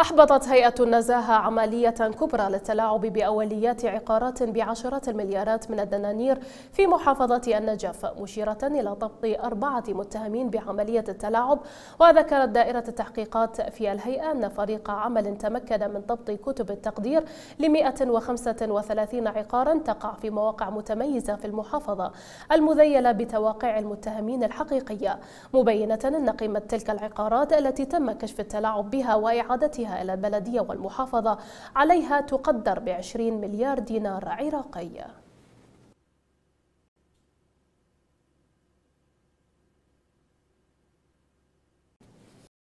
أحبطت هيئة النزاهة عملية كبرى للتلاعب بأوليات عقارات بعشرات المليارات من الدنانير في محافظة النجف مشيرة إلى ضبط أربعة متهمين بعملية التلاعب وذكرت دائرة التحقيقات في الهيئة أن فريق عمل تمكن من ضبط كتب التقدير ل 135 عقارا تقع في مواقع متميزة في المحافظة المذيلة بتواقع المتهمين الحقيقية مبينة أن قيمة تلك العقارات التي تم كشف التلاعب بها وإعادتها وصولها إلى البلدية والمحافظة عليها تقدر بعشرين 20 مليار دينار عراقي